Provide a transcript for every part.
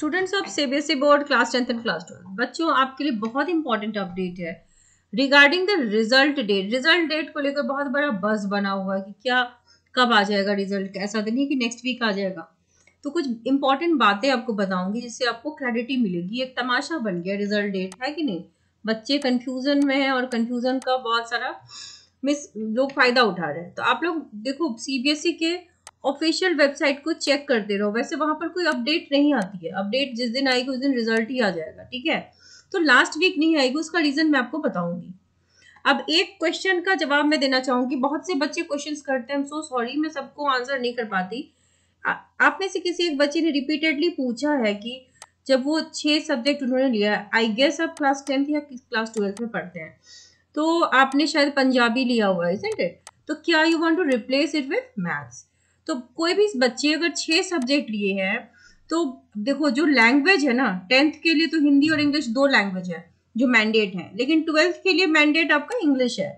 students of CBSE board class tenth and class twelfth बच्चों आपके लिए बहुत इंपॉर्टेंट अपडेट है regarding the result date result date को लेकर बहुत बड़ा बस बना हुआ है कि क्या कब आ जाएगा रिजल्ट ऐसा तो नहीं कि नेक्स्ट वीक आ जाएगा तो कुछ इंपॉर्टेंट बातें आपको बताऊंगी जिससे आपको क्लैरिटी मिलेगी एक तमाशा बन गया रिजल्ट डेट है कि नहीं बच्चे कंफ्यूजन में है और कंफ्यूजन का बहुत सारा मिस लोग फायदा उठा रहे हैं तो आप लोग देखो सीबीएसई e के ऑफिशियल वेबसाइट को चेक करते रहो वैसे वहां पर कोई अपडेट नहीं आती है अपडेट जिस दिन आएगी उस दिन रिजल्ट ही आ जाएगा ठीक है तो लास्ट वीक नहीं आएगी उसका रीज़न मैं आपको बताऊंगी अब एक क्वेश्चन का जवाब मैं देना चाहूंगी बहुत से बच्चे क्वेश्चन करते हैं सो सॉरी मैं सबको आंसर नहीं कर पाती आप में से किसी एक बच्चे ने रिपीटेडली पूछा है कि जब वो छह सब्जेक्ट उन्होंने लिया आई गेस आप क्लास टेंथ या क्लास ट्वेल्थ में पढ़ते हैं तो आपने शायद पंजाबी लिया हुआ है तो क्या you want to replace it with maths तो कोई भी बच्चे अगर छह सब्जेक्ट लिए हैं तो देखो जो लैंग्वेज है ना टेंथ के लिए तो हिंदी और इंग्लिश दो लैंग्वेज है जो मैंडेट है लेकिन ट्वेल्थ के लिए मैंडेट आपका इंग्लिश है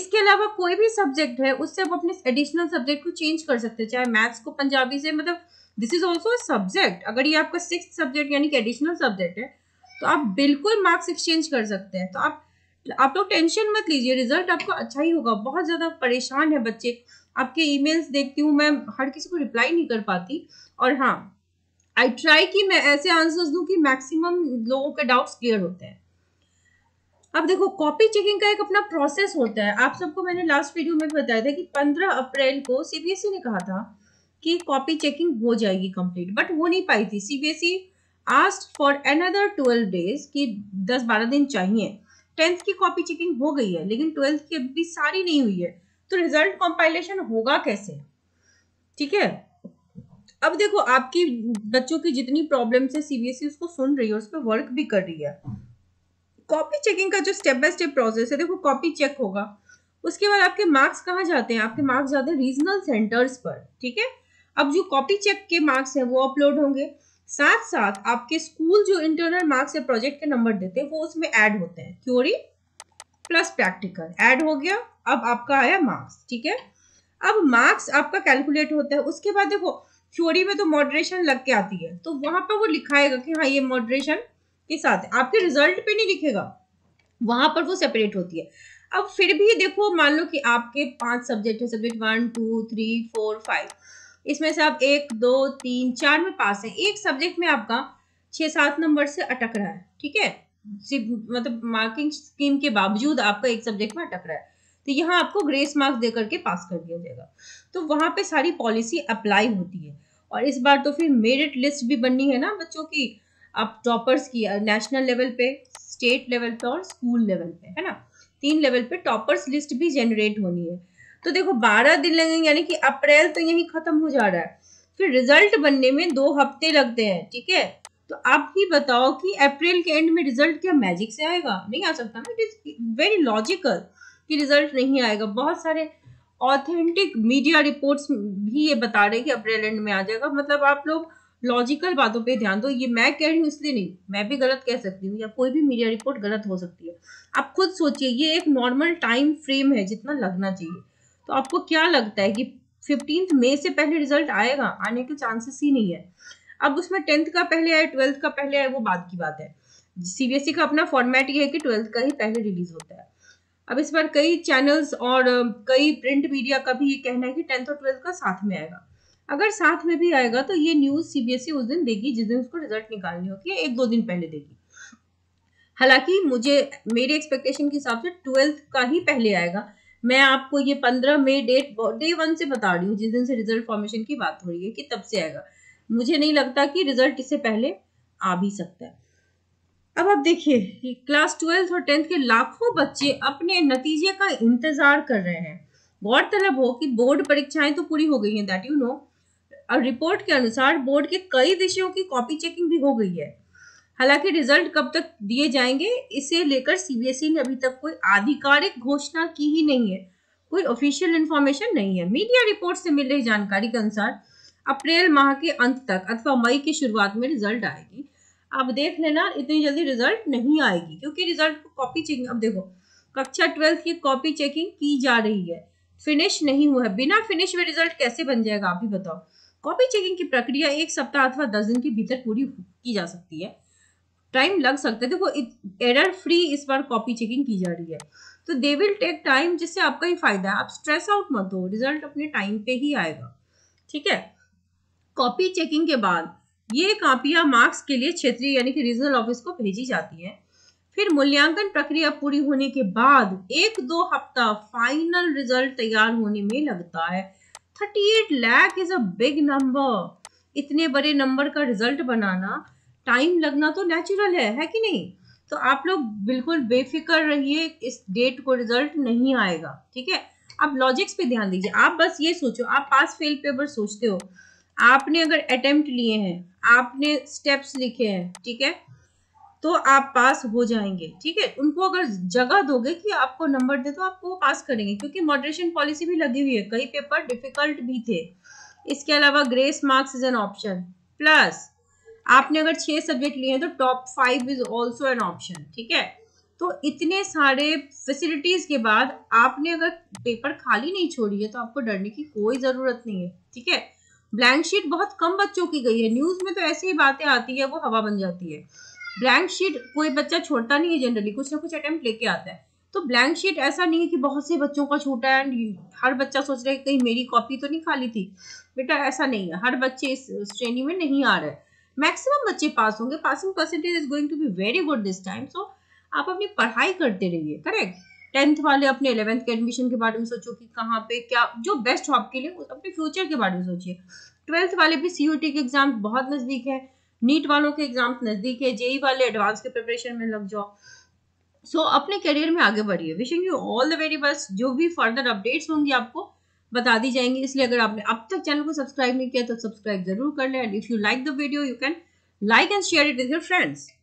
इसके अलावा कोई भी सब्जेक्ट है उससे आप अपने एडिशनल सब्जेक्ट को चेंज कर सकते हैं चाहे मैथ्स को पंजाबी से मतलब दिस इज ऑल्सो सब्जेक्ट अगर ये आपका सिक्स सब्जेक्ट यानी कि एडिशनल सब्जेक्ट है तो आप बिल्कुल मार्क्स एक्सचेंज कर सकते हैं तो आप आप लोग टेंशन मत लीजिए रिजल्ट आपको अच्छा ही होगा बहुत ज़्यादा परेशान है बच्चे आपके ईमेल्स देखती हूँ मैं हर किसी को रिप्लाई नहीं कर पाती और हाँ आई ट्राई कि मैं ऐसे आंसर्स दूँ कि मैक्सिमम लोगों के डाउट्स क्लियर होते हैं अब देखो कॉपी चेकिंग का एक अपना प्रोसेस होता है आप सबको मैंने लास्ट वीडियो में बताया था कि 15 अप्रैल को सीबीएसई e ने कहा था कि कॉपी चेकिंग हो जाएगी कंप्लीट बट हो नहीं पाई थी CBSE asked for another 12 days कि 10-12 दिन चाहिए टेंथ की कॉपी चेकिंग हो गई है लेकिन ट्वेल्थ की अभी सारी नहीं हुई है तो रिजल्ट कंपाइलेशन होगा कैसे ठीक है अब देखो आपकी बच्चों की जितनी प्रॉब्लम है सीबीएसई उसको सुन रही है उस पर वर्क भी कर रही है कॉपी चेकिंग का जो स्टेप बाय स्टेप प्रोसेस है देखो कॉपी चेक होगा उसके बाद आपके मार्क्स कहाँ जाते हैं आपके मार्क्स जाते हैं रीजनल सेंटर्स पर ठीक है अब जो कॉपी चेक के मार्क्स हैं वो अपलोड होंगे साथ साथ आपके स्कूल जो इंटरनल मार्क्स या प्रोजेक्ट के नंबर देते हैं वो उसमें ऐड होते हैं थ्योरी प्लस प्रैक्टिकल ऐड हो गया अब आपका आया मार्क्स ठीक है अब मार्क्स आपका कैलकुलेट होता है उसके बाद देखो थ्योरी में तो मॉडरेशन लग के आती है तो वहां पर वो लिखाएगा कि हाँ ये मॉडरेशन के साथ है आपके रिजल्ट पे नहीं लिखेगा वहां पर वो सेपरेट होती है अब फिर भी देखो मान लो कि आपके पांच सब्जेक्ट है subject one two three four five इसमें से आप एक दो तीन चार में पास है एक सब्जेक्ट में आपका छह सात नंबर से अटक रहा है ठीक है मतलब मार्किंग स्कीम के बावजूद आपका एक सब्जेक्ट में अटक रहा है तो यहाँ आपको ग्रेस मार्क्स दे करके पास कर दिया जाएगा तो वहाँ पे सारी पॉलिसी अप्लाई होती है और इस बार तो फिर मेरिट लिस्ट भी बननी है ना बच्चों की आप टॉपर्स की नेशनल लेवल पे स्टेट लेवल पे और स्कूल लेवल पे है ना तीन लेवल पे टॉपर्स लिस्ट भी जनरेट होनी है तो देखो बारह दिन लगेंगे यानी कि अप्रैल तो यही खत्म हो जा रहा है फिर रिजल्ट बनने में दो हफ्ते लगते हैं ठीक है तो आप ही बताओ कि अप्रैल के एंड में रिजल्ट क्या मैजिक से आएगा नहीं आ सकता ना इट इज वेरी लॉजिकल कि रिजल्ट नहीं आएगा बहुत सारे ऑथेंटिक मीडिया रिपोर्ट्स भी ये बता रहे हैं कि अप्रैल एंड में आ जाएगा मतलब आप लोग लॉजिकल बातों पे ध्यान दो ये मैं कह रही हूँ इसलिए नहीं मैं भी गलत कह सकती हूँ या कोई भी मीडिया रिपोर्ट गलत हो सकती है आप खुद सोचिए ये एक नॉर्मल टाइम फ्रेम है जितना लगना चाहिए तो आपको क्या लगता है कि फिफ्टीन मई से पहले रिजल्ट आएगा आने के चांसेस ही नहीं है अब उसमें टेंथ का पहले आए ट्वेल्थ का पहले आए वो बाद की बात है सीबीएसई e का अपना फॉर्मेट ये है कि ट्वेल्थ का ही पहले रिलीज होता है अब इस बार कई चैनल्स और कई प्रिंट मीडिया का भी ये कहना है कि टेंथ और ट्वेल्थ का साथ में आएगा अगर साथ में भी आएगा तो ये न्यूज़ सीबीएसई e उस दिन देगी जिस दिन उसको रिजल्ट निकालनी होती है एक दो दिन पहले देगी हालांकि मुझे मेरे एक्सपेक्टेशन के हिसाब से ट्वेल्थ का ही पहले आएगा मैं आपको ये पंद्रह मई डेट डे वन से बता रही हूँ जिस दिन से रिजल्ट फॉर्मेशन की बात हो रही है कि तब से आएगा मुझे नहीं लगता कि रिजल्ट इससे पहले आ भी सकता है अब आप देखिए क्लास ट्वेल्थ और टेंथ के लाखों बच्चे अपने नतीजे का इंतजार कर रहे हैं गौरतलब हो कि बोर्ड परीक्षाएं तो पूरी हो गई हैं दैट यू नो और रिपोर्ट के अनुसार बोर्ड के कई विषयों की कॉपी चेकिंग भी हो गई है हालांकि रिजल्ट कब तक दिए जाएंगे इसे लेकर सीबीएसई e ने अभी तक कोई आधिकारिक घोषणा की ही नहीं है कोई ऑफिशियल इन्फॉर्मेशन नहीं है मीडिया रिपोर्ट से मिल रही जानकारी के अनुसार अप्रैल माह के अंत तक अथवा मई की शुरुआत में रिजल्ट आएगी आप देख लेना इतनी जल्दी रिजल्ट नहीं आएगी क्योंकि रिजल्ट को कॉपी चेकिंग अब देखो कक्षा ट्वेल्थ की कॉपी चेकिंग की जा रही है फिनिश नहीं हुआ है बिना फिनिश में रिजल्ट कैसे बन जाएगा आप ही बताओ कॉपी चेकिंग की प्रक्रिया एक सप्ताह अथवा दस दिन के भीतर पूरी की जा सकती है टाइम लग सकता है देखो एरर फ्री इस बार कॉपी चेकिंग की जा रही है तो दे विल टेक टाइम जिससे आपका ही फायदा है आप स्ट्रेस आउट मत हो रिजल्ट अपने टाइम पे ही आएगा ठीक है कॉपी चेकिंग के बाद ये कापियां मार्क्स के लिए क्षेत्रीय यानी कि रीजनल ऑफिस को भेजी जाती हैं फिर मूल्यांकन प्रक्रिया पूरी होने के बाद एक दो हफ्ता फाइनल रिजल्ट तैयार होने में लगता है thirty eight lakh is a big number इतने बड़े नंबर का रिजल्ट बनाना टाइम लगना तो नेचुरल है है कि नहीं तो आप लोग बिल्कुल बेफिक्र रहिए इस डेट को रिजल्ट नहीं आएगा ठीक है आप लॉजिक्स पे ध्यान दीजिए आप बस ये सोचो आप पास फेल पेपर सोचते हो आपने अगर अटेम्प्ट लिए हैं आपने स्टेप्स लिखे हैं ठीक है तो आप पास हो जाएंगे ठीक है उनको अगर जगह दोगे कि आपको नंबर दे तो आपको पास करेंगे क्योंकि मॉडरेशन पॉलिसी भी लगी हुई है कई पेपर डिफिकल्ट भी थे इसके अलावा grace marks is an option plus आपने अगर छः सब्जेक्ट लिए हैं तो top five is also an option ठीक है तो इतने सारे फैसिलिटीज के बाद आपने अगर पेपर खाली नहीं छोड़ी है तो आपको डरने की कोई ज़रूरत नहीं है ठीक है ब्लैंक शीट बहुत कम बच्चों की गई है न्यूज़ में तो ऐसी ही बातें आती है वो हवा बन जाती है ब्लैंक शीट कोई बच्चा छोड़ता नहीं है जनरली कुछ ना कुछ अटैम्प्ट लेके आता है तो ब्लैंक शीट ऐसा नहीं है कि बहुत से बच्चों का छूटा है एंड हर बच्चा सोच रहा है कहीं मेरी कॉपी तो नहीं खाली थी बेटा ऐसा नहीं है हर बच्चे इस श्रेणी में नहीं आ रहे मैक्सिमम बच्चे पास होंगे passing percentage is going to be very good this time so आप अपनी पढ़ाई करते रहिए करेक्ट टेंथ वाले अपने इलेवेंथ के एडमिशन के बारे में सोचो कि कहाँ पे क्या जो बेस्ट हो आपके लिए अपने फ्यूचर के बारे में सोचिए ट्वेल्थ वाले भी सी के एग्जाम बहुत नज़दीक है नीट वालों के एग्जाम नज़दीक है जेई e वाले एडवांस के प्रिपरेशन में लग जाओ सो so, अपने करियर में आगे बढ़िए wishing you all the very best जो भी फर्दर अपडेट्स होंगी आपको बता दी जाएंगी इसलिए अगर आपने अब तक चैनल को सब्सक्राइब नहीं किया तो सब्सक्राइब जरूर कर लें and if you like the video you can like and share it with your friends